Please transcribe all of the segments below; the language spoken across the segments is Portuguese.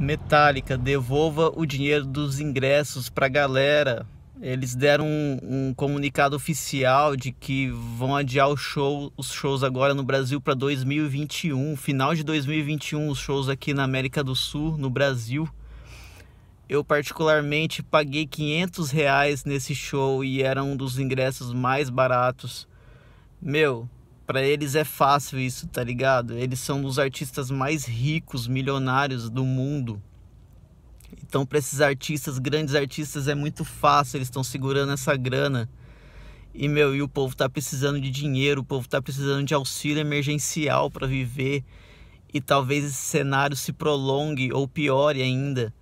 Metallica, devolva o dinheiro dos ingressos para a galera. Eles deram um, um, comunicado oficial de que vão adiar show, os shows agora no Brasil para 2021, final de 2021, os shows aqui na América do Sul, no Brasil. Eu particularmente paguei 500 reais nesse show e era um dos ingressos mais baratos. Meu, para eles é fácil isso, tá ligado? Eles são dos artistas mais ricos, milionários do mundo. Então, para esses artistas, grandes artistas, é muito fácil, eles estão segurando essa grana. E meu, e o povo tá precisando de dinheiro, o povo tá precisando de auxílio emergencial para viver. E talvez esse cenário se prolongue ou piore ainda.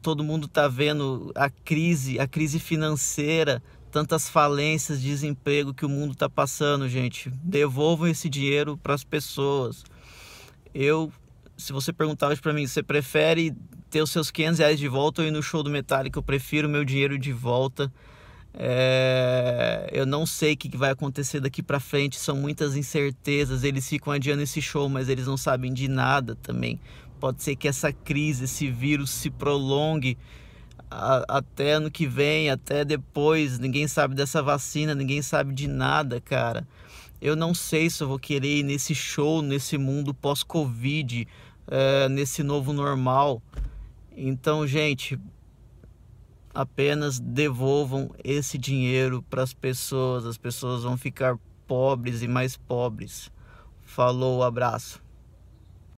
Todo mundo tá vendo a crise, a crise financeira, tantas falências, desemprego que o mundo está passando, gente. Devolvam esse dinheiro para as pessoas. Eu, se você perguntar hoje para mim, você prefere ter os seus 500 reais de volta ou ir no show do Metallica? Eu prefiro meu dinheiro de volta. É... Eu não sei o que vai acontecer daqui para frente, são muitas incertezas. Eles ficam adiando esse show, mas eles não sabem de nada também. Pode ser que essa crise, esse vírus se prolongue a, até ano que vem, até depois. Ninguém sabe dessa vacina, ninguém sabe de nada, cara. Eu não sei se eu vou querer ir nesse show, nesse mundo pós-Covid, é, nesse novo normal. Então, gente, apenas devolvam esse dinheiro para as pessoas. As pessoas vão ficar pobres e mais pobres. Falou, abraço.